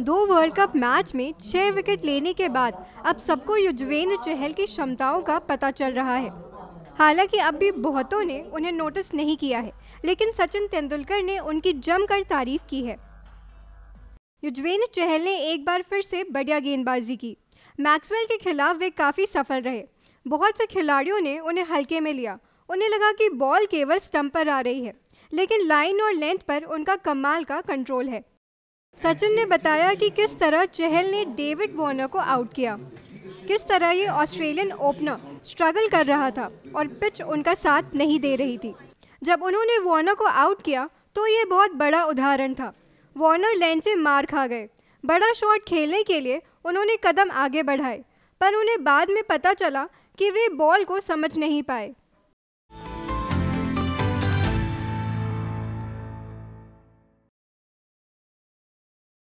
दो world cup match में छह विकेट लेने के बाद अब सबको युजवेंद्र चहल की क्षमताओं का पता चल रहा है हालांकि अब भी बहुतों ने उन्हें नोटिस नहीं किया है लेकिन सचिन तेंदुलकर ने उनकी जमकर तारीफ की है युजवेंद्र चहल ने एक बार फिर से बढ़िया गेंदबाजी की मैक्सवेल के खिलाफ वे काफ़ी सफल रहे बहुत से खिलाड़ियों ने उन्हें हल्के में लिया उन्हें लगा कि बॉल केवल स्टंप पर आ रही है लेकिन लाइन और लेंथ पर उनका कमाल का कंट्रोल है सचिन ने बताया कि किस तरह चहल ने डेविड वार्नर को आउट किया किस तरह ये ऑस्ट्रेलियन ओपनर स्ट्रगल कर रहा था और पिच उनका साथ नहीं दे रही थी जब उन्होंने वार्नर को आउट किया तो ये बहुत बड़ा उदाहरण था वार्नर लेंथ से मार खा गए बड़ा शॉट खेलने के लिए उन्होंने कदम आगे बढ़ाए पर उन्हें बाद में पता चला कि वे बॉल को समझ नहीं पाए